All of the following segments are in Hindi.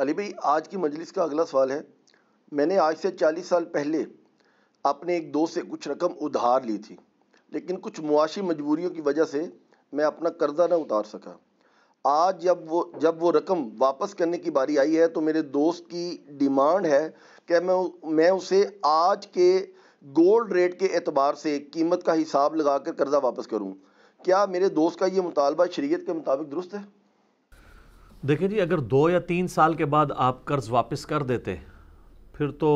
अली भाई आज की मजलिस का अगला सवाल है मैंने आज से चालीस साल पहले अपने एक दोस्त से कुछ रकम उधार ली थी लेकिन कुछ मुआशी मजबूरियों की वजह से मैं अपना कर्जा ना उतार सका आज जब वो जब वो रकम वापस करने की बारी आई है तो मेरे दोस्त की डिमांड है कि मैं मैं उसे आज के गोल्ड रेट के एतबार से कीमत का हिसाब लगा कर कर्ज़ा वापस करूं क्या मेरे दोस्त का ये मुतालबा शरीयत के मुताबिक दुरुस्त है देखिए जी अगर दो या तीन साल के बाद आप कर्ज़ वापस कर देते फिर तो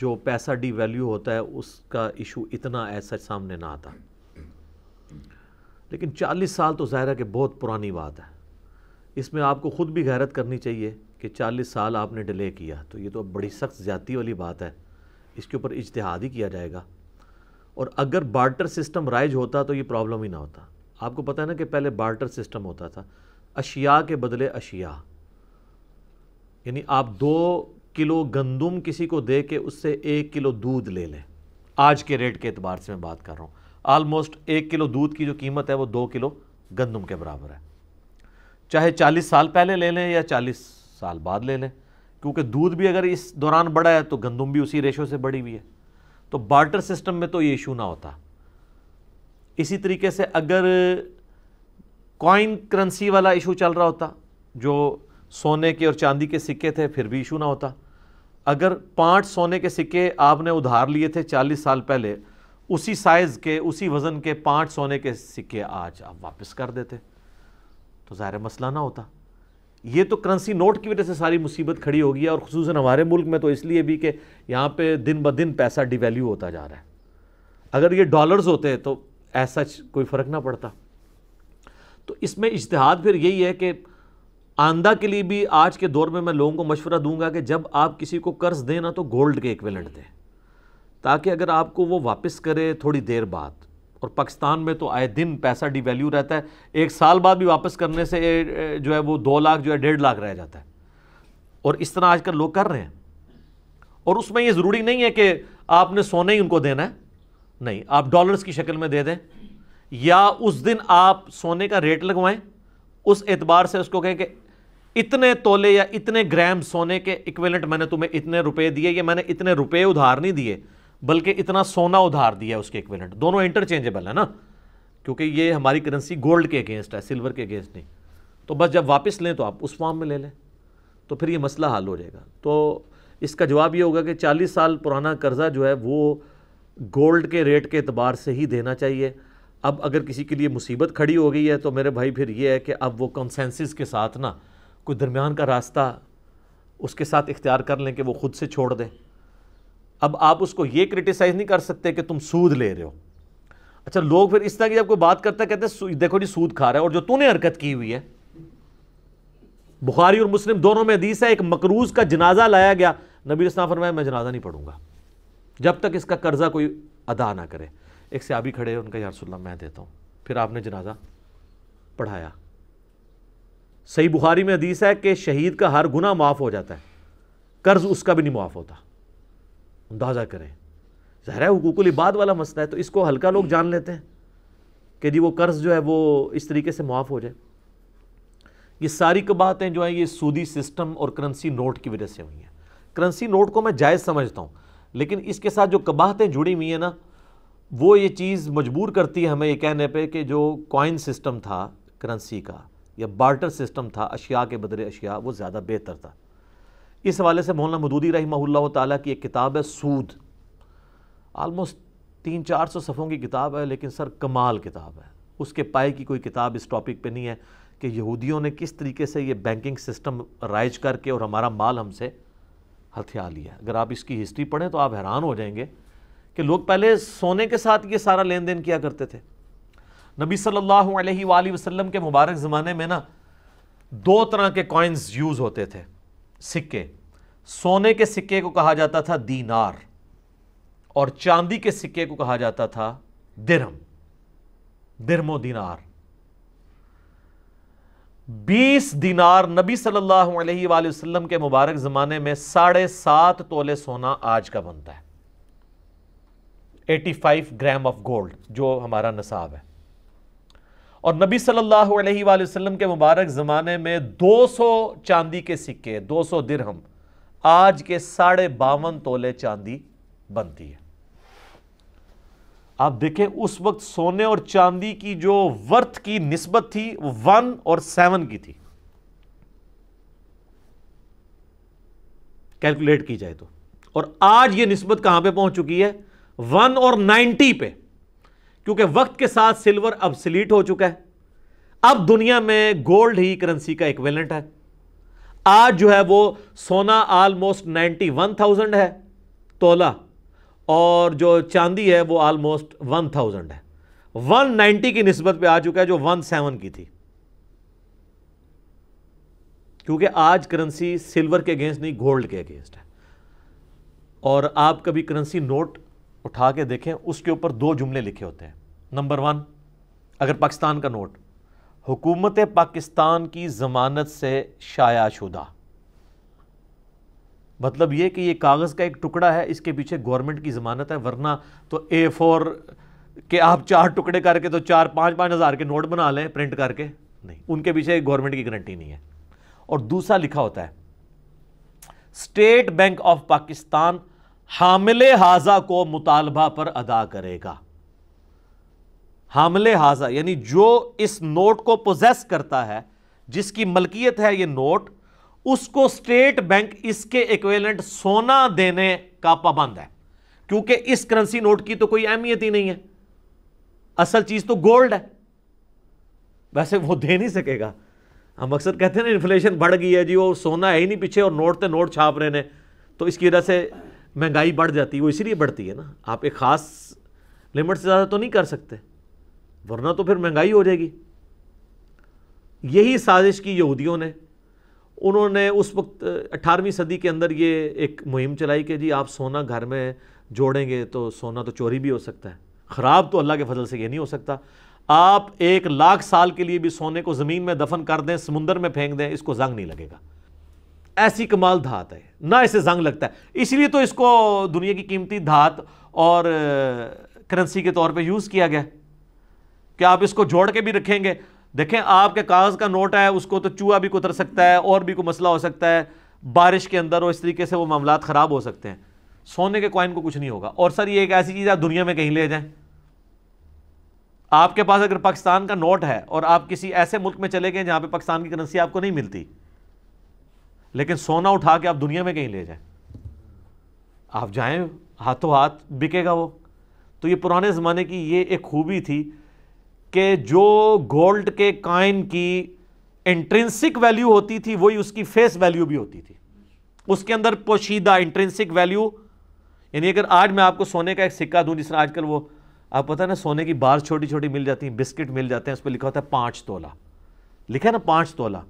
जो पैसा डी वैल्यू होता है उसका इशू इतना ऐसा सामने ना आता लेकिन 40 साल तो ज़ाहिर है कि बहुत पुरानी बात है इसमें आपको ख़ुद भी गैरत करनी चाहिए कि 40 साल आपने डिले किया तो ये तो बड़ी सख्त ज़्यादी वाली बात है इसके ऊपर इजतहाद ही किया जाएगा और अगर बार्टर सिस्टम राइज होता तो ये प्रॉब्लम ही ना होता आपको पता है ना कि पहले बार्टर सिस्टम होता था अशिया के बदले अशिया यानी आप दो किलो गंदुम किसी को दे के उससे एक किलो दूध ले लें आज के रेट के अतबार से मैं बात कर रहा हूँ आलमोस्ट एक किलो दूध की जो कीमत है वो दो किलो गंदुम के बराबर है चाहे चालीस साल पहले ले लें या चालीस साल बाद ले लें क्योंकि दूध भी अगर इस दौरान बढ़ा है तो गंदम भी उसी रेशो से बढ़ी हुई है तो बार्टर सिस्टम में तो ये इशू ना होता इसी तरीके से अगर कॉइन करेंसी वाला इशू चल रहा होता जो सोने के और चांदी के सिक्के थे फिर भी इशू ना होता अगर पाँच सोने के सिक्के आपने उधार लिए थे चालीस साल पहले उसी साइज़ के उसी वज़न के पाँच सोने के सिक्के आज आप वापस कर देते तो ज़ाहिर मसला ना होता ये तो करंसी नोट की वजह से सारी मुसीबत खड़ी होगी और खसूस हमारे मुल्क में तो इसलिए भी कि यहाँ पे दिन ब दिन पैसा डिवेल्यू होता जा रहा है अगर ये डॉलर्स होते तो ऐसा कोई फ़र्क ना पड़ता तो इसमें इश्तहाद फिर यही है कि आंदा के लिए भी आज के दौर में मैं लोगों को मशवरा दूंगा कि जब आप किसी को कर्ज़ दें ना तो गोल्ड के इक्वलेंट दें ताकि अगर आपको वो वापस करे थोड़ी देर बाद और पाकिस्तान में तो आए दिन पैसा डिवेल्यू रहता है एक साल बाद भी वापस करने से जो है वो दो लाख जो है डेढ़ लाख रह जाता है और इस तरह आजकल लोग कर रहे हैं और उसमें ये ज़रूरी नहीं है कि आपने सोने ही उनको देना है नहीं आप डॉलर्स की शक्ल में दे दें या उस दिन आप सोने का रेट लगवाएं उस एतबार से उसको कहें कि इतने तोले या इतने ग्राम सोने के इक्वेलेंट मैंने तुम्हें इतने रुपए दिए या मैंने इतने रुपए उधार नहीं दिए बल्कि इतना सोना उधार दिया उसके इक्वेलेंट दोनों इंटरचेंजेबल है ना क्योंकि ये हमारी करेंसी गोल्ड के अगेंस्ट है सिल्वर के अगेंस्ट नहीं तो बस जब वापस लें तो आप उस फॉर्म में ले लें तो फिर ये मसला हल हो जाएगा तो इसका जवाब ये होगा कि चालीस साल पुराना कर्ज़ा जो है वो गोल्ड के रेट के अतबार से ही देना चाहिए अब अगर किसी के लिए मुसीबत खड़ी हो गई है तो मेरे भाई फिर ये है कि अब वो कंसेंसिस के साथ ना कोई दरमियान का रास्ता उसके साथ इख्तियार कर लें कि वो ख़ुद से छोड़ दें अब आप उसको ये क्रिटिसाइज़ नहीं कर सकते कि तुम सूद ले रहे हो अच्छा लोग फिर इस तरह की जब कोई बात करता है कहते हैं देखो जी सूद खा रहा है और जो तूने हरकत की हुई है बुखारी और मुस्लिम दोनों में हदीस है एक मकरूज का जनाजा लाया गया नबी इस्लाम फरमाया मैं जनाजा नहीं पढ़ूंगा जब तक इसका कर्जा कोई अदा ना करे एक से आबी खड़े हैं उनका यारसल्ला मैं देता हूँ फिर आपने जनाजा पढ़ाया सही बुखारी में हदीस है कि शहीद का हर गुना माफ़ हो जाता है कर्ज उसका भी नहीं माफ़ होता अंदाज़ा करें ज़हर है इबाद वाला मसला है तो इसको हल्का लोग जान लेते हैं कि जी वो कर्ज़ जो है वो इस तरीके से माफ़ हो जाए ये सारी बातें जो हैं ये सूदी सिस्टम और करेंसी नोट की वजह से हुई हैं करेंसी नोट को मैं जायज़ समझता हूँ लेकिन इसके साथ जो कबाहतें जुड़ी हुई हैं ना वो ये चीज़ मजबूर करती है हमें ये कहने पे कि जो कॉइन सिस्टम था करेंसी का या बार्टर सिस्टम था अशिया के बदले अशिया वो ज़्यादा बेहतर था इस हवाले से मौलाना मदूदी रही ताला की एक किताब है सूद आलमोस्ट तीन चार सौ सफ़ों की किताब है लेकिन सर कमाल किताब है उसके पाए की कोई किताब इस टॉपिक पे नहीं है कि यहूदियों ने किस तरीके से ये बैंकिंग सिस्टम राइज करके और हमारा माल हमसे हथिया लिया अगर आप इसकी हिस्ट्री पढ़ें तो आप हैरान हो जाएंगे कि लोग पहले सोने के साथ ये सारा लेन देन किया करते थे नबी सल्लल्लाहु अलैहि वसल्लम के मुबारक ज़माने में ना दो तरह के कॉइन्स यूज़ होते थे सिक्के सोने के सिक्के को कहा जाता था दीनार और चांदी के सिक्के को कहा जाता था दिरम दिरमो दीनार बीस दीनार नबी सल्लल्लाहु अलैहि वसल्लम के मुबारक ज़माने में साढ़े सात तोले सोना आज का बनता है 85 ग्राम ऑफ गोल्ड जो हमारा नसाब है और नबी सल्लल्लाहु अलैहि वसल्लम के मुबारक ज़माने में 200 चांदी के सिक्के 200 दिरहम आज के साढ़े बावन तोले चांदी बनती है आप देखें उस वक्त सोने और चांदी की जो वर्थ की नस्बत थी वो वन और सेवन की थी कैलकुलेट की जाए तो और आज ये नस्बत कहां पे पहुंच चुकी है वन और नाइन्टी पे क्योंकि वक्त के साथ सिल्वर अब सिलीट हो चुका है अब दुनिया में गोल्ड ही करेंसी का इक्वेलेंट है आज जो है वो सोना आलमोस्ट नाइन्टी वन थाउजेंड है तोला और जो चांदी है वो आलमोस्ट वन थाउजेंड है वन नाइन्टी की नस्बत पे आ चुका है जो वन सेवन की थी क्योंकि आज करेंसी सिल्वर के अगेंस्ट नहीं गोल्ड के अगेंस्ट है और आप कभी करेंसी नोट उठा के देखें उसके ऊपर दो जुमले लिखे होते हैं नंबर वन अगर पाकिस्तान का नोट हुकूमत पाकिस्तान की ज़मानत से शाया शुदा मतलब ये कि ये कागज़ का एक टुकड़ा है इसके पीछे गवर्नमेंट की ज़मानत है वरना तो ए फोर के आप चार टुकड़े करके तो चार पाँच पाँच हज़ार के नोट बना लें प्रिंट करके नहीं उनके पीछे गवर्नमेंट की गारंटी नहीं है और दूसरा लिखा होता है स्टेट बैंक ऑफ पाकिस्तान हामिल हाजा को मुतालबा पर अदा करेगा हामिल हाजा यानी जो इस नोट को पोजेस करता है जिसकी मलकियत है यह नोट उसको स्टेट बैंक इसके इक्वेलेंट सोना देने का पाबंद है क्योंकि इस करेंसी नोट की तो कोई अहमियत ही नहीं है असल चीज तो गोल्ड है वैसे वो दे नहीं सकेगा हम अक्सर कहते हैं ना इन्फ्लेशन बढ़ गई है जी वो सोना है ही नहीं पीछे और नोट तो नोट छाप रहे ने तो इसकी वजह से महंगाई बढ़ जाती है वो इसीलिए बढ़ती है ना आप एक ख़ास लिमिट से ज़्यादा तो नहीं कर सकते वरना तो फिर महंगाई हो जाएगी यही साजिश की यहूदियों ने उन्होंने उस वक्त अट्ठारहवीं सदी के अंदर ये एक मुहिम चलाई कि जी आप सोना घर में जोड़ेंगे तो सोना तो चोरी भी हो सकता है ख़राब तो अल्लाह के फजल से ये नहीं हो सकता आप एक लाख साल के लिए भी सोने को ज़मीन में दफन कर दें समुंदर में फेंक दें इसको जंग नहीं लगेगा ऐसी कमाल धात है ना इसे जंग लगता है इसलिए तो इसको दुनिया की कीमती धात और करेंसी के तौर पे यूज़ किया गया कि आप इसको जोड़ के भी रखेंगे देखें आपके कागज़ का नोट है उसको तो चूहा भी कुतर सकता है और भी कोई मसला हो सकता है बारिश के अंदर और इस तरीके से वो मामला ख़राब हो सकते हैं सोने के कॉइन को कुछ नहीं होगा और सर ये एक ऐसी चीज़ आप दुनिया में कहीं ले जाए आपके पास अगर पाकिस्तान का नोट है और आप किसी ऐसे मुल्क में चले गए जहाँ पर पाकिस्तान की करेंसी आपको नहीं मिलती लेकिन सोना उठा के आप दुनिया में कहीं ले जाएं आप जाएं हाथों हाथ बिकेगा वो तो ये पुराने ज़माने की ये एक खूबी थी कि जो गोल्ड के काइन की इंट्रेंसिक वैल्यू होती थी वही उसकी फेस वैल्यू भी होती थी उसके अंदर पोशीदा इंट्रेंसिक वैल्यू यानी अगर आज मैं आपको सोने का एक सिक्का दूँ जिसमें आजकल वो आप पता है ना सोने की बार छोटी छोटी मिल जाती हैं बिस्किट मिल जाते हैं उस पर लिखा होता है पाँच तोला लिखा है ना पाँच तोला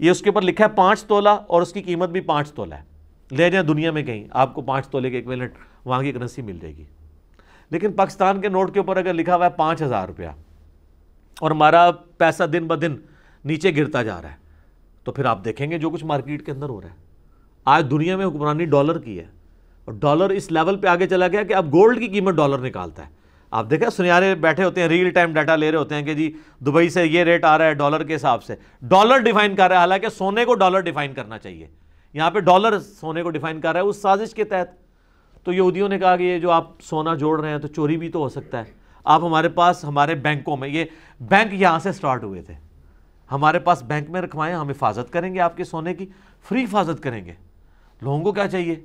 ये उसके ऊपर लिखा है पाँच तोला और उसकी कीमत भी पाँच तोला है ले जाए दुनिया में कहीं आपको पाँच तोले के एक मिनट वहाँ की करेंसी मिल जाएगी लेकिन पाकिस्तान के नोट के ऊपर अगर लिखा हुआ है पाँच हज़ार रुपया और हमारा पैसा दिन ब दिन नीचे गिरता जा रहा है तो फिर आप देखेंगे जो कुछ मार्केट के अंदर हो रहा है आज दुनिया में हुक्मरानी डॉलर की है और डॉलर इस लेवल पे आगे चला गया कि अब गोल्ड की कीमत डॉलर निकालता है आप देखा सुनियारे बैठे होते हैं रियल टाइम डाटा ले रहे होते हैं कि जी दुबई से ये रेट आ रहा है डॉलर के हिसाब से डॉलर डिफाइन कर रहा है हालांकि सोने को डॉलर डिफाइन करना चाहिए यहाँ पे डॉलर सोने को डिफाइन कर रहा है उस साजिश के तहत तो यहूदियों ने कहा कि ये जो आप सोना जोड़ रहे हैं तो चोरी भी तो हो सकता है आप हमारे पास हमारे बैंकों में ये बैंक यहाँ से स्टार्ट हुए थे हमारे पास बैंक में रखवाएं हम हिफाजत करेंगे आपके सोने की फ्री हिफाजत करेंगे लोगों को क्या चाहिए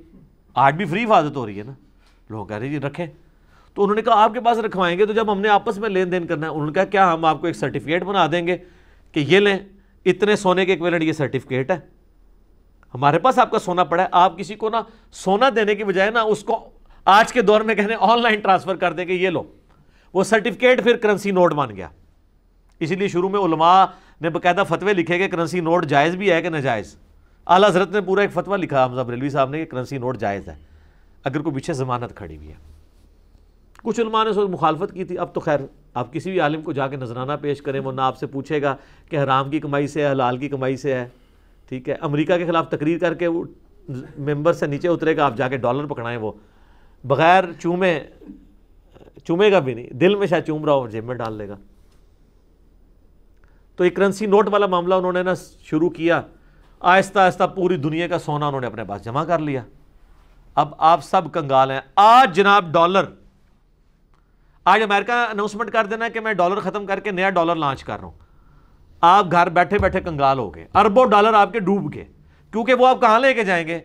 आज भी फ्री हिफाजत हो रही है ना लोग कह रहे जी रखें तो उन्होंने कहा आपके पास रखवाएंगे तो जब हमने आपस में लेन देन करना है उन्होंने कहा क्या हम आपको एक सर्टिफिकेट बना देंगे कि ये लें इतने सोने के इक्वेलेंट ये सर्टिफिकेट है हमारे पास आपका सोना पड़ा है आप किसी को ना सोना देने की बजाय ना उसको आज के दौर में कहने ऑनलाइन ट्रांसफ़र कर देंगे ये लो वो सर्टिफिकेट फिर करेंसी नोट बन गया इसीलिए शुरू में उलमा ने बाकायदा फतवे लिखे कि करेंसी नोट जायज़ भी है कि नाजायज़ अला हजरत ने पूरा एक फतवा लिखा हमजा बरेलवी साहब ने कि करेंसी नोट जायज़ है अगर कोई पीछे जमानत खड़ी हुई है कुछ उलमा ने उस मुखालफत की थी अब तो खैर आप किसी भी आलिम को जाके नजराना पेश करें वो ना आपसे पूछेगा कि हराम की कमाई से है हलाल की कमाई से है ठीक है अमेरिका के ख़िलाफ़ तकरीर करके वो मेंबर से नीचे उतरेगा आप जाके डॉलर पकड़ाएं वो बग़ैर चूमे चूमेगा भी नहीं दिल में शायद चूम रहा हो जेब में डाल लेगा तो एक करेंसी नोट वाला मामला उन्होंने ना शुरू किया आहिस्ता आहिस्ता पूरी दुनिया का सोना उन्होंने अपने पास जमा कर लिया अब आप सब कंगाल हैं आज जनाब डॉलर आज अमेरिका अनाउंसमेंट कर देना कि मैं डॉलर खत्म करके नया डॉलर लॉन्च कर रहा हूं आप घर बैठे बैठे कंगाल हो गए अरबों डॉलर आपके डूब गए क्योंकि वो आप कहां लेके जाएंगे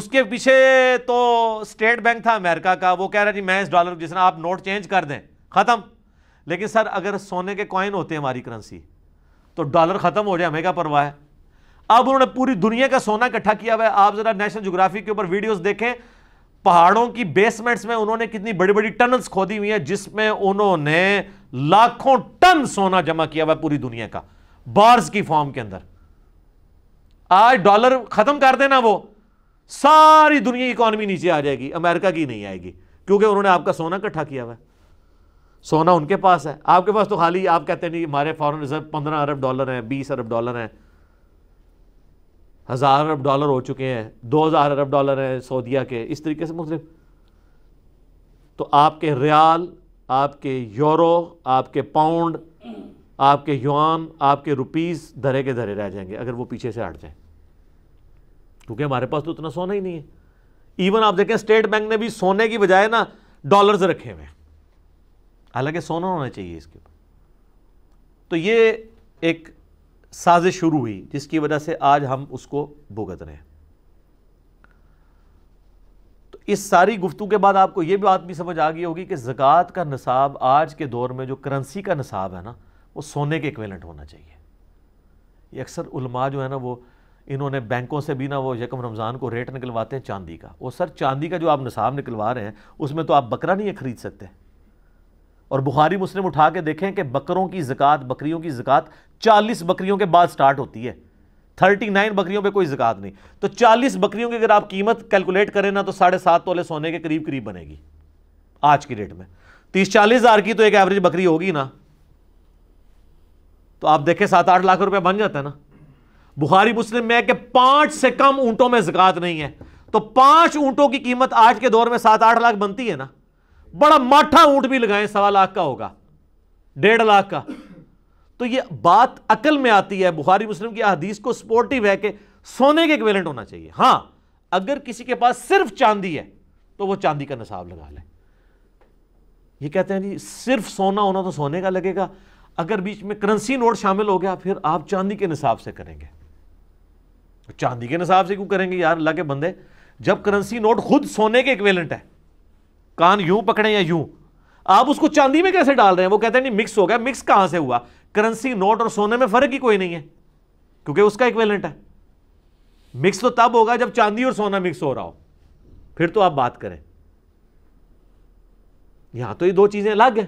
उसके पीछे तो स्टेट बैंक था अमेरिका का वो कह रहा जी मैं इस डॉलर जिस आप नोट चेंज कर दें ख़त्म लेकिन सर अगर सोने के कॉइन होते हैं हमारी करेंसी तो डॉलर ख़त्म हो जाए हमें क्या परवाह है अब उन्होंने पूरी दुनिया का सोना इकट्ठा किया हुआ है आप ज़रा नेशनल जोग्राफी के ऊपर वीडियोस देखें पहाड़ों की बेसमेंट्स में उन्होंने कितनी बड़ी बड़ी टनल्स खोदी हुई हैं जिसमें उन्होंने लाखों टन सोना जमा किया हुआ पूरी दुनिया का बार्स की फॉर्म के अंदर आज डॉलर खत्म कर देना वो सारी दुनिया की इकोनॉमी नीचे आ जाएगी अमेरिका की नहीं आएगी क्योंकि उन्होंने आपका सोना इकट्ठा किया हुआ सोना उनके पास है आपके पास तो खाली आप कहते नहीं हमारे फॉरन रिजर्व पंद्रह अरब डॉलर हैं बीस अरब डॉलर हैं हज़ार अरब डॉलर हो चुके हैं दो हज़ार अरब डॉलर हैं सऊदिया के इस तरीके से मुख्तलिफ तो आपके रियाल आपके यूरो आपके पाउंड आपके युआन आपके रुपीज धरे के धरे रह जाएंगे अगर वो पीछे से हट जाए क्योंकि हमारे पास तो उतना सोना ही नहीं है इवन आप देखें स्टेट बैंक ने भी सोने की बजाय ना डॉलर रखे हुए हैं हालांकि सोना होना चाहिए इसके ऊपर तो ये एक साजिश शुरू हुई जिसकी वजह से आज हम उसको भुगत रहे हैं तो इस सारी गुफ्तु के बाद आपको भी बात भी समझ आ गई होगी कि जक़ात का नसाब आज के दौर में जो करेंसी का नसाब है ना वो सोने के इक्वेलेंट होना चाहिए ये अक्सर उलमा जो है ना वो इन्होंने बैंकों से भी ना वो यकम रमज़ान को रेट निकलवाते हैं चांदी का वो सर चांदी का जो आप नसाब निकलवा रहे हैं उसमें तो आप बकरा नहीं खरीद सकते और बुखारी मुस्लिम उठा के देखें कि बकरों की ज़क़ात बकरियों की ज़क़ात चालीस बकरियों के बाद स्टार्ट होती है थर्टी नाइन बकरियों पे कोई ज़क़ात नहीं तो चालीस बकरियों की अगर आप कीमत कैलकुलेट करें ना तो साढ़े सात तोले सोने के करीब करीब बनेगी आज की डेट में तीस चालीस हज़ार की तो एक एवरेज बकरी होगी ना तो आप देखें सात आठ लाख रुपया बन जाता है ना बुखारी मुस्लिम में कि पांच से कम ऊंटों में जक़ात नहीं है तो पांच ऊंटों की कीमत आज के दौर में सात आठ लाख बनती है ना बड़ा माठा ऊंट भी लगाए सवा लाख का होगा डेढ़ लाख का तो ये बात अकल में आती है बुखारी मुस्लिम की हदीस को सपोर्टिव है कि सोने के इक्वेलेंट होना चाहिए हां अगर किसी के पास सिर्फ चांदी है तो वो चांदी का नसाब लगा ले ये कहते हैं जी सिर्फ सोना होना तो सोने का लगेगा अगर बीच में करेंसी नोट शामिल हो गया फिर आप चांदी के निसाब से करेंगे चांदी के निसाब से क्यों करेंगे यार अल्लाह के बंदे जब करेंसी नोट खुद सोने के इक्वेलेंट है कान यूं पकड़े या यूं आप उसको चांदी में कैसे डाल रहे हैं वो कहते हैं नहीं मिक्स हो गया मिक्स कहां से हुआ करेंसी नोट और सोने में फर्क ही कोई नहीं है क्योंकि उसका इक्वेलेंट है मिक्स तो तब होगा जब चांदी और सोना मिक्स हो रहा हो फिर तो आप बात करें यहां तो ये दो चीजें अलग है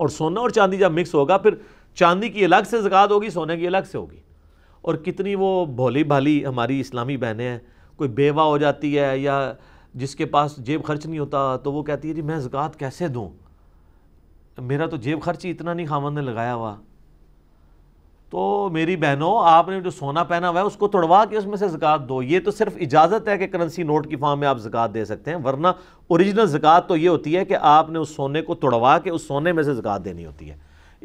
और सोना और चांदी जब मिक्स होगा फिर चांदी की अलग से जगात होगी सोने की अलग से होगी और कितनी वो भोली भाली हमारी इस्लामी बहनें हैं कोई बेवा हो जाती है या जिसके पास जेब खर्च नहीं होता तो वो कहती है जी मैं ज़क़़त कैसे दूँ मेरा तो जेब खर्च ही इतना नहीं खामन ने लगाया हुआ तो मेरी बहनों आपने जो सोना पहना हुआ है उसको तोड़वा के उसमें से ज़क़़त दो ये तो सिर्फ इजाज़त है कि करेंसी नोट की फॉर्म में आप ज़क़़त दे सकते हैं वरना ओरिजिनल ज़क़़त तो ये होती है कि आपने उस सोने को तोड़वा के उस सोने में से ज़क़़त देनी होती है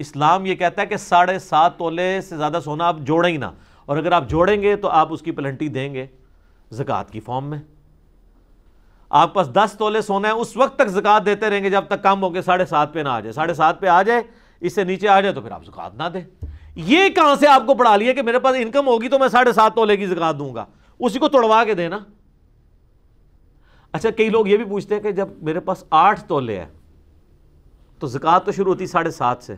इस्लाम ये कहता है कि साढ़े सात तोले से ज़्यादा सोना आप जोड़ें ही ना और अगर आप जोड़ेंगे तो आप उसकी पलंटी देंगे ज़क़़त की फॉर्म में आपके पास दस तोले सोना है उस वक्त तक जक़ात देते रहेंगे जब तक कम हो गए साढ़े सात पे ना आ जाए साढ़े सात पे आ जाए इससे नीचे आ जाए तो फिर आप जक़ात ना दें ये कहाँ से आपको पढ़ा लिया कि मेरे पास इनकम होगी तो मैं साढ़े सात तोले की जक़ात दूंगा उसी को तोड़वा के देना अच्छा कई लोग ये भी पूछते हैं कि जब मेरे पास आठ तोले है तो जक़ात तो शुरू होती साढ़े सात से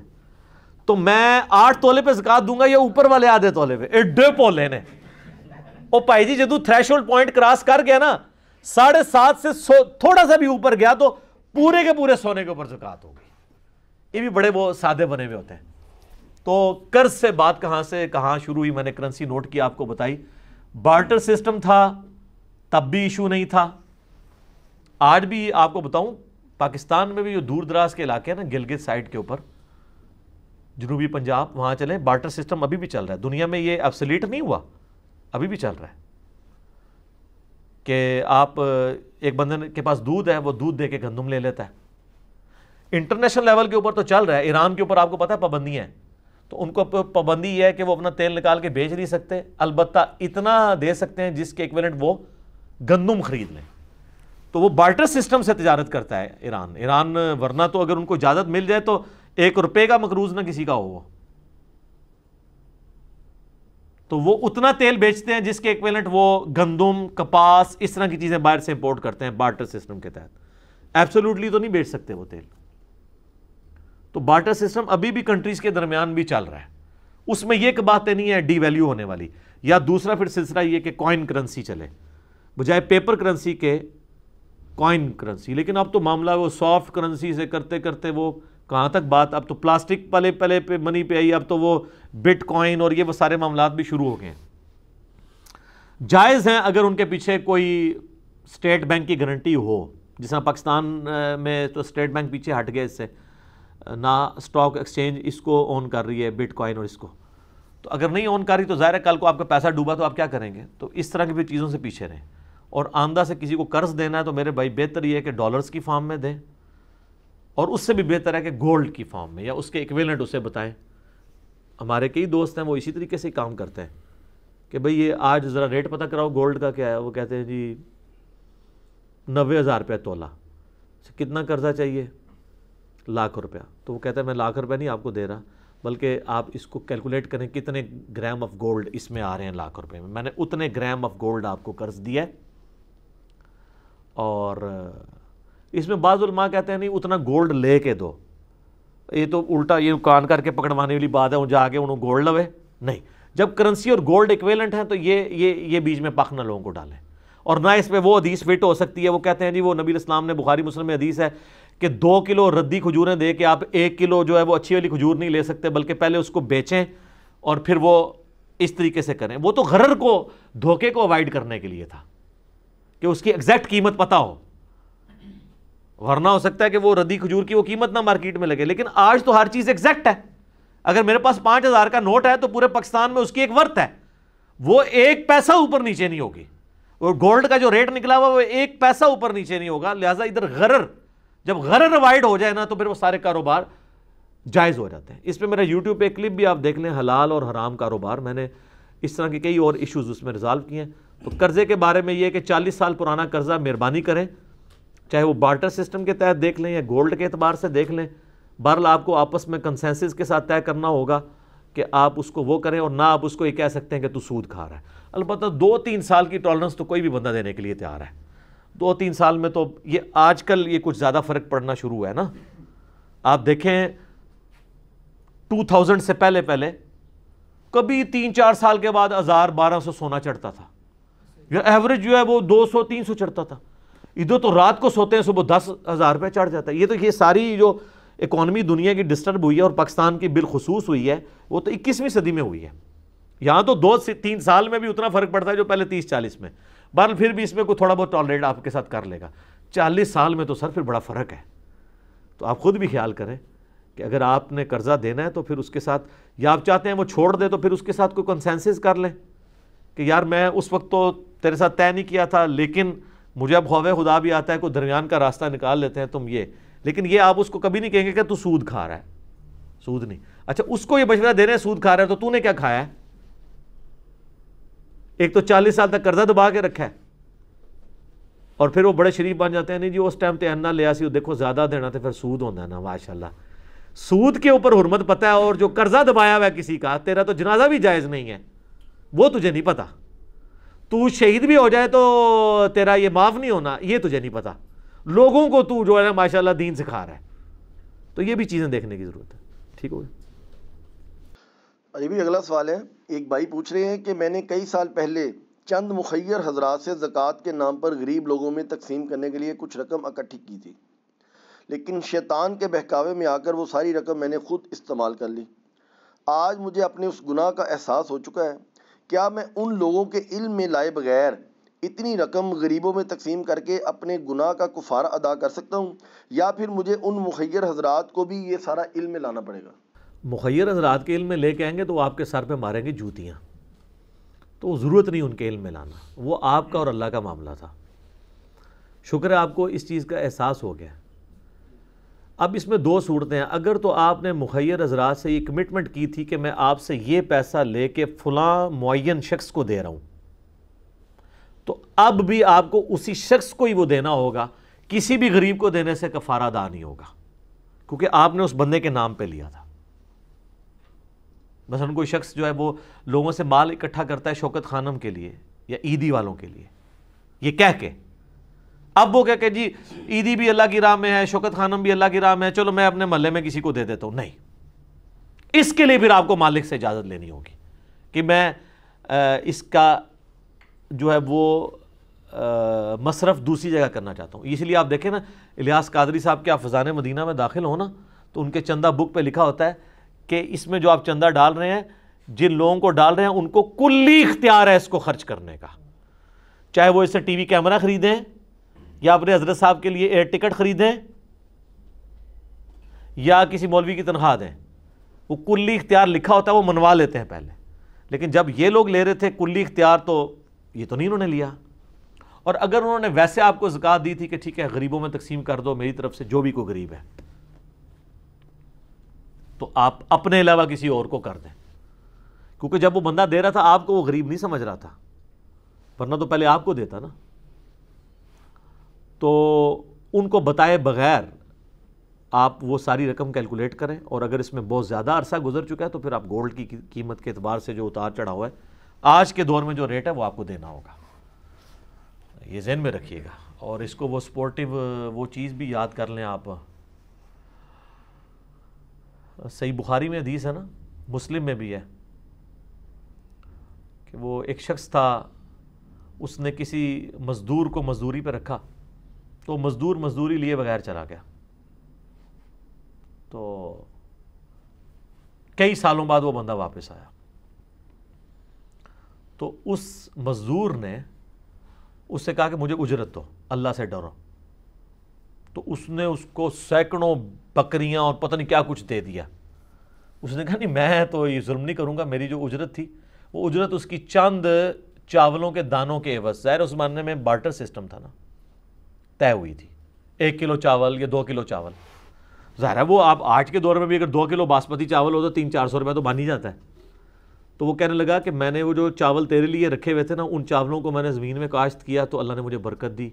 तो मैं आठ तोले पे जक़ात दूंगा या ऊपर वाले आधे तोले पे एडे पोले ने ओ भाई जी जदू थ्रेश पॉइंट क्रॉस कर गया ना साढ़े सात से सो थोड़ा सा भी ऊपर गया तो पूरे के पूरे सोने के ऊपर जुकात हो गई ये भी बड़े वो सादे बने हुए होते हैं तो कर्ज से बात कहाँ से कहाँ शुरू हुई मैंने करेंसी नोट की आपको बताई बार्टर सिस्टम था तब भी इशू नहीं था आज भी आपको बताऊं पाकिस्तान में भी जो दूर दराज के इलाके हैं ना गिलगित साइड के ऊपर जनूबी पंजाब वहाँ चले बार्टर सिस्टम अभी भी चल रहा है दुनिया में ये एब्सोलीट नहीं हुआ अभी भी चल रहा है कि आप एक बंदे के पास दूध है वो दूध दे के गंदुम ले लेता है इंटरनेशनल लेवल के ऊपर तो चल रहा है ईरान के ऊपर आपको पता है पाबंदियाँ है तो उनको पाबंदी यह है कि वो अपना तेल निकाल के बेच नहीं सकते अलबत् इतना दे सकते हैं जिसके मिनट वो गंदुम खरीद लें तो वो बार्टर सिस्टम से तजारत करता है ईरान ईरान वरना तो अगर उनको इजाज़त मिल जाए तो एक रुपये का मकरूज ना किसी का हो वो तो वो उतना तेल बेचते हैं जिसके इक्वेलेंट वो गंदुम कपास इस तरह की चीज़ें बाहर से इंपोर्ट करते हैं बार्टर सिस्टम के तहत एब्सोल्युटली तो नहीं बेच सकते वो तेल तो बार्टर सिस्टम अभी भी कंट्रीज के दरमियान भी चल रहा है उसमें यह बातें नहीं है डी वैल्यू होने वाली या दूसरा फिर सिलसिला यह कि कॉइन करेंसी चले बजाय पेपर करेंसी के कॉइन करेंसी लेकिन अब तो मामला वो सॉफ्ट करेंसी से करते करते वो कहाँ तक बात अब तो प्लास्टिक पले पले पे मनी पे आई अब तो वो बिटकॉइन और ये वो सारे मामला भी शुरू हो गए हैं जायज़ हैं अगर उनके पीछे कोई स्टेट बैंक की गारंटी हो जिस तरह पाकिस्तान में तो स्टेट बैंक पीछे हट गए इससे ना स्टॉक एक्सचेंज इसको ऑन कर रही है बिटकॉइन और इसको तो अगर नहीं ऑन कर रही तो ज़ाहिर कल को आपका पैसा डूबा तो आप क्या करेंगे तो इस तरह की भी चीज़ों से पीछे रहें और आमदा से किसी को कर्ज देना है तो मेरे भाई बेहतर ये है कि डॉलर्स की फार्म में दें और उससे भी बेहतर है कि गोल्ड की फॉर्म में या उसके इक्वेलेंट उसे बताएं हमारे कई दोस्त हैं वो इसी तरीके से काम करते हैं कि भाई ये आज ज़रा रेट पता कराओ गोल्ड का क्या है वो कहते हैं जी नबे हज़ार रुपया तोला अच्छा, कितना कर्जा चाहिए लाख रुपया तो वो कहता है मैं लाख रुपया नहीं आपको दे रहा बल्कि आप इसको कैलकुलेट करें कितने ग्राम ऑफ गोल्ड इसमें आ रहे हैं लाख रुपए में मैंने उतने ग्राम ऑफ गोल्ड आपको कर्ज दिया है और इसमें बाज़ुलमा कहते हैं नहीं उतना गोल्ड ले के दो ये तो उल्टा ये कान करके पकड़वाने वाली बात है जाके उन्होंने गोल्ड लवे नहीं जब करेंसी और गोल्ड इक्वेलेंट हैं तो ये ये ये बीच में पख ना लोगों को डालें और ना इसमें वो हदीस फिट हो सकती है वो कहते हैं जी वो नबी इस्लाम ने बुखारी मुस्लिम में हदीस है कि दो किलो रद्दी खजूरें दे के आप एक किलो जो है वो अच्छी वाली खजूर नहीं ले सकते बल्कि पहले उसको बेचें और फिर वो इस तरीके से करें वो तो गर्र को धोखे को अवॉइड करने के लिए था कि उसकी एग्जैक्ट कीमत पता हो वरना हो सकता है कि वो रदी खजूर की वो कीमत ना मार्केट में लगे लेकिन आज तो हर चीज़ एग्जैक्ट है अगर मेरे पास पाँच हज़ार का नोट है तो पूरे पाकिस्तान में उसकी एक वर्थ है वो एक पैसा ऊपर नीचे नहीं होगी और गोल्ड का जो रेट निकला हुआ वो एक पैसा ऊपर नीचे नहीं होगा लिहाजा इधर गरर जब गरर वाइड हो जाए ना तो फिर वो सारे कारोबार जायज़ हो जाते हैं इस पर मेरा यूट्यूब पे क्लिप भी आप देख लें हलाल और हराम कारोबार मैंने इस तरह के कई और इशूज़ उसमें रिजॉल्व किए हैं तो कर्ज़े के बारे में ये कि चालीस साल पुराना कर्ज़ा मेहरबानी करें चाहे वो बार्टर सिस्टम के तहत देख लें या गोल्ड के अतबार से देख लें बहरल आपको आपस में कंसेंसिस के साथ तय करना होगा कि आप उसको वो करें और ना आप उसको ये कह सकते हैं कि तू सूद खा रहा है अलबत् दो तीन साल की टॉलरेंस तो कोई भी बंदा देने के लिए तैयार है दो तीन साल में तो ये आजकल ये कुछ ज़्यादा फ़र्क पड़ना शुरू हुआ है ना आप देखें 2000 से पहले पहले कभी तीन चार साल के बाद हज़ार बारह सौ सोना चढ़ता था या एवरेज जो है वो तीन सौ चढ़ता था इधर तो रात को सोते हैं सुबह दस हज़ार रुपये चढ़ जाता है ये तो ये सारी जो इकॉनमी दुनिया की डिस्टर्ब हुई है और पाकिस्तान की बिलखसूस हुई है वो तो इक्कीसवीं सदी में हुई है यहाँ तो दो से तीन साल में भी उतना फ़र्क पड़ता है जो पहले तीस चालीस में बहर फिर भी इसमें कोई थोड़ा बहुत टॉलरेट आपके साथ कर लेगा चालीस साल में तो सर फिर बड़ा फ़र्क है तो आप खुद भी ख्याल करें कि अगर आपने कर्ज़ा देना है तो फिर उसके साथ या आप चाहते हैं वो छोड़ दे तो फिर उसके साथ कोई कंसेंसिस कर लें कि यार मैं उस वक्त तो तेरे साथ तय नहीं किया था लेकिन मुझे अब खौफ खुदा भी आता है कोई दरमियान का रास्ता निकाल लेते हैं तुम ये लेकिन ये आप उसको कभी नहीं कहेंगे कि तू सूद खा रहा है सूद नहीं अच्छा उसको ये बशरा दे रहे हैं सूद खा रहा है तो तूने क्या खाया है एक तो चालीस साल तक कर्जा दबा के रखा है और फिर वो बड़े शरीफ बन जाते हैं नहीं जी उस टाइम तो इन्ना लिया सी देखो ज़्यादा देना तो फिर सूद होना ना माशाला सूद के ऊपर हरमत पता है और जो कर्जा दबाया हुआ है किसी का तेरा तो जनाजा भी जायज़ नहीं है वो तुझे नहीं पता तू शहीद भी हो जाए तो तेरा ये माफ़ नहीं होना ये तुझे नहीं पता लोगों को तू जो है ना माशाल्लाह दीन सिखा रहा है तो ये भी चीज़ें देखने की ज़रूरत है ठीक हो अरे भी अगला सवाल है एक भाई पूछ रहे हैं कि मैंने कई साल पहले चंद मुखैर हजरात से ज़क़़त के नाम पर गरीब लोगों में तकसीम करने के लिए कुछ रकम इकट्ठी की थी लेकिन शैतान के बहकावे में आकर वो सारी रकम मैंने खुद इस्तेमाल कर ली आज मुझे अपने उस गुनाह का एहसास हो चुका है क्या मैं उन लोगों के इल्म में लाए बगैर इतनी रकम गरीबों में तकसीम करके अपने गुनाह का कुफारा अदा कर सकता हूँ या फिर मुझे उन मुखैर हजरात को भी ये सारा इल्म लाना पड़ेगा मुखैर हजरात के इल्म में लेके आएंगे तो आपके सर पर मारेंगे जूतियाँ तो ज़रूरत नहीं उनके इल्म में लाना वो आपका और अल्लाह का मामला था शुक्र है आपको इस चीज़ का एहसास हो गया अब इसमें दो सूरतें हैं अगर तो आपने मुखैर हजरात से ये कमिटमेंट की थी कि मैं आपसे ये पैसा ले कर फलां मुन शख्स को दे रहा हूँ तो अब भी आपको उसी शख्स को ही वो देना होगा किसी भी गरीब को देने से कफारा अदा नहीं होगा क्योंकि आपने उस बंदे के नाम पे लिया था बस कोई शख्स जो है वो लोगों से माल इकट्ठा करता है शौकत खानम के लिए या ईदी वालों के लिए ये कह के अब वो क्या कह जी ईदी भी अल्लाह की राह में है शौकत खानम भी अल्लाह की राह में है चलो मैं अपने महल में किसी को दे देता हूँ नहीं इसके लिए फिर आपको मालिक से इजाज़त लेनी होगी कि मैं आ, इसका जो है वो मशरफ़ मसरफ दूसरी जगह करना चाहता हूँ इसलिए आप देखें ना इलियास कादरी साहब के आप फजान मदीना में दाखिल हो ना तो उनके चंदा बुक पे लिखा होता है कि इसमें जो आप चंदा डाल रहे हैं जिन लोगों को डाल रहे हैं उनको कुल्ली इख्तियार है इसको खर्च करने का चाहे वो इससे टीवी कैमरा ख़रीदें या अपने हजरत साहब के लिए एयर टिकट ख़रीदें या किसी मौलवी की तनख्वाह दें वो कुल्ली इख्तियार लिखा होता है वो मनवा लेते हैं पहले लेकिन जब ये लोग ले रहे थे कुल्ली इख्तियार तो ये तो नहीं उन्होंने लिया और अगर उन्होंने वैसे आपको जक़ात दी थी कि ठीक है गरीबों में तकसीम कर दो मेरी तरफ से जो भी कोई गरीब है तो आप अपने अलावा किसी और को कर दें क्योंकि जब वो बंदा दे रहा था आपको वो गरीब नहीं समझ रहा था वरना तो पहले आपको देता ना तो उनको बताए बगैर आप वो सारी रकम कैलकुलेट करें और अगर इसमें बहुत ज़्यादा अरसा गुजर चुका है तो फिर आप गोल्ड की कीमत के अतबार से जो उतार चढ़ा हुआ है आज के दौर में जो रेट है वो आपको देना होगा ये जहन में रखिएगा और इसको वो सपोर्टिव वो चीज़ भी याद कर लें आप सही बुखारी में हदीस है ना मुस्लिम में भी है कि वो एक शख्स था उसने किसी मज़दूर को मज़दूरी पर रखा तो मज़दूर मज़दूरी लिए बगैर चला गया तो कई सालों बाद वो बंदा वापस आया तो उस मज़दूर ने उससे कहा कि मुझे उजरत दो अल्लाह से डरो तो उसने उसको सैकड़ों बकरियां और पता नहीं क्या कुछ दे दिया उसने कहा नहीं मैं तो ये जुल्म नहीं करूंगा मेरी जो उजरत थी वो उजरत उसकी चंद चावलों के दानों के एवज ज़ाहिर उस मामले में बार्टर सिस्टम था ना तय हुई थी एक किलो चावल या दो किलो चावल ज़ाहिर है वो आप आज के दौर में भी अगर दो किलो बासमती चावल हो तो तीन चार सौ रुपये तो बन ही जाता है तो वो कहने लगा कि मैंने वो जो चावल तेरे लिए रखे हुए थे ना उन चावलों को मैंने ज़मीन में काश्त किया तो अल्लाह ने मुझे बरकत दी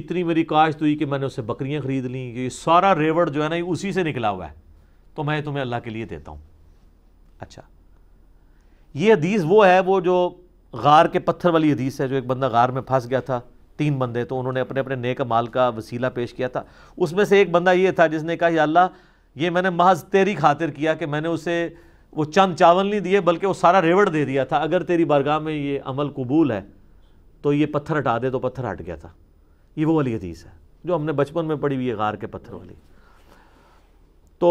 इतनी मेरी काश्त हुई कि मैंने उससे बकरियाँ ख़रीद ली ये सारा रेवड़ जो है ना ये उसी से निकला हुआ है तो मैं तुम्हें अल्लाह के लिए देता हूँ अच्छा ये हदीस वो है वो जो गार के पत्थर वाली हदीस है जो एक बंदा गार में फंस गया था तीन बंदे तो उन्होंने अपने अपने नेक माल का वसीला पेश किया था उसमें से एक बंदा ये था जिसने कहा अल्लाह ये मैंने महज तेरी खातिर किया कि मैंने उसे वो चंद चावल नहीं दिए बल्कि वो सारा रेवड़ दे दिया था अगर तेरी बारगाह में ये अमल कबूल है तो ये पत्थर हटा दे तो पत्थर हट गया था ये वो वाली हदीस है जो हमने बचपन में पढ़ी हुई है गार के पत्थर वाली तो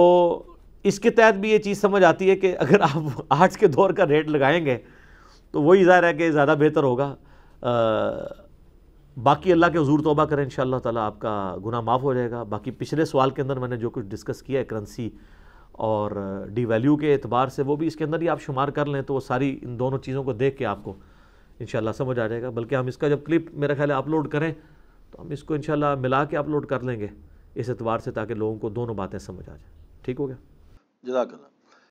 इसके तहत भी ये चीज़ समझ आती है कि अगर आप आज के दौर का रेट लगाएंगे तो वही ज़ाहिर है कि ज़्यादा बेहतर होगा आ, बाकी अल्लाह के हजूर तोबा करें इन तला आपका गुना माफ़ हो जाएगा बाकी पिछले सवाल के अंदर मैंने जो कुछ डिस्कस किया है करेंसी और डी वैल्यू के अतबार से वो भी इसके अंदर ही आप शुमार कर लें तो वो सारी इन दोनों चीज़ों को देख के आपको इन समझ आ जाएगा बल्कि हम इसका जब क्लिप मेरा ख्याल अपलोड करें तो हम इसको इन मिला के अपलोड कर लेंगे इस एतबार से ताकि लोगों को दोनों बातें समझ आ जाए ठीक हो गया जजाकल